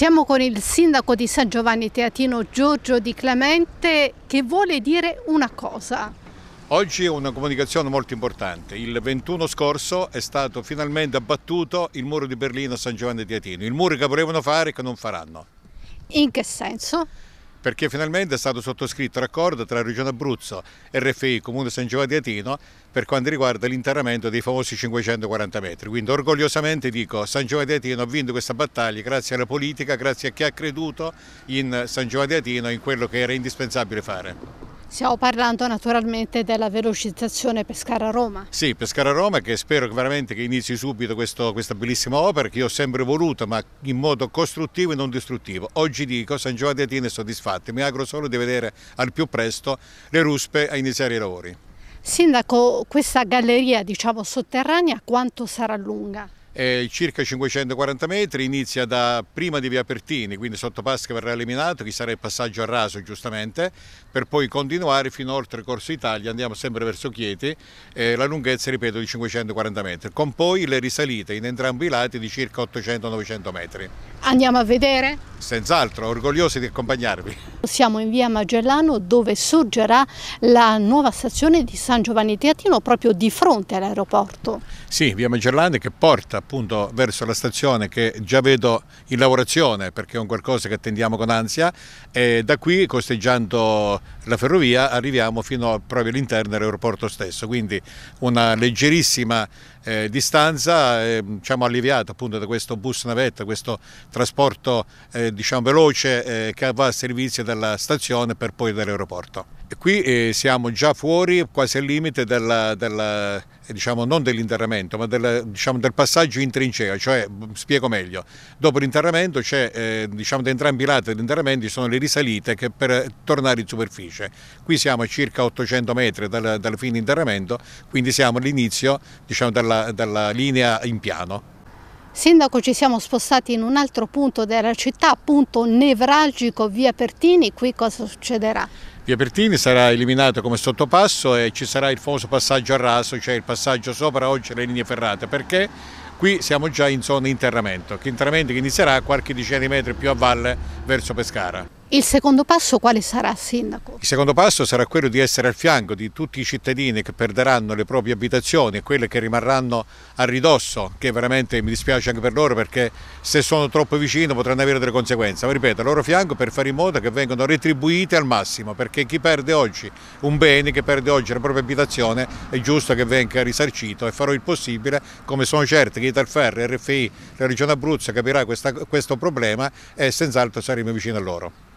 Siamo con il sindaco di San Giovanni Teatino Giorgio Di Clemente che vuole dire una cosa. Oggi è una comunicazione molto importante. Il 21 scorso è stato finalmente abbattuto il muro di Berlino a San Giovanni Teatino, il muro che volevano fare e che non faranno. In che senso? perché finalmente è stato sottoscritto l'accordo tra Regione Abruzzo, RFI, Comune di San Giovanni di Atino per quanto riguarda l'interramento dei famosi 540 metri. Quindi orgogliosamente dico San Giovanni di Atino ha vinto questa battaglia grazie alla politica, grazie a chi ha creduto in San Giovanni di Atino e in quello che era indispensabile fare. Stiamo parlando naturalmente della velocizzazione Pescara-Roma. Sì, Pescara-Roma che spero veramente che inizi subito questo, questa bellissima opera che io ho sempre voluto ma in modo costruttivo e non distruttivo. Oggi dico San Giovanni Atene è soddisfatto, mi auguro solo di vedere al più presto le ruspe a iniziare i lavori. Sindaco, questa galleria diciamo, sotterranea quanto sarà lunga? eh, circa 540 metri, inizia da prima di via Pertini, quindi sotto Pasca verrà eliminato, che sarà il passaggio a raso giustamente, per poi continuare fino oltre Corso Italia, andiamo sempre verso Chieti, eh, la lunghezza ripeto di 540 metri, con poi le risalite in entrambi i lati di circa 800-900 metri. Andiamo a vedere? Senz'altro, orgogliosi di accompagnarvi siamo in via Magellano dove sorgerà la nuova stazione di San Giovanni Teatino proprio di fronte all'aeroporto. Sì, via Magellano che porta appunto verso la stazione che già vedo in lavorazione perché è un qualcosa che attendiamo con ansia e da qui costeggiando la ferrovia arriviamo fino proprio all'interno dell'aeroporto stesso, quindi una leggerissima eh, distanza eh, diciamo alleviata appunto da questo bus navetta, questo trasporto eh, diciamo veloce eh, che va a servizio della dalla stazione per poi dall'aeroporto. Qui eh, siamo già fuori, quasi al limite della, della, eh, diciamo, non dell'interramento, ma della, diciamo, del passaggio in trincea, cioè mm, spiego meglio. Dopo l'interramento c'è, eh, diciamo, da entrambi i lati dell'interramento ci sono le risalite che per eh, tornare in superficie. Qui siamo a circa 800 metri dal, dal fine interramento, quindi siamo all'inizio diciamo, della linea in piano. Sindaco ci siamo spostati in un altro punto della città, punto nevralgico via Pertini, qui cosa succederà? Via Pertini sarà eliminato come sottopasso e ci sarà il famoso passaggio a raso, cioè il passaggio sopra oggi le linee ferrate, perché qui siamo già in zona interramento, che interramento che inizierà a qualche decina di metri più a valle verso Pescara. Il secondo passo quale sarà, Sindaco? Il secondo passo sarà quello di essere al fianco di tutti i cittadini che perderanno le proprie abitazioni e quelle che rimarranno a ridosso, che veramente mi dispiace anche per loro perché se sono troppo vicino potranno avere delle conseguenze. Ma ripeto, al loro fianco per fare in modo che vengano retribuite al massimo, perché chi perde oggi un bene, chi perde oggi la propria abitazione, è giusto che venga risarcito e farò il possibile, come sono certo che Italferri, RFI, la Regione Abruzzo capirà questa, questo problema e senz'altro saremo vicini a loro.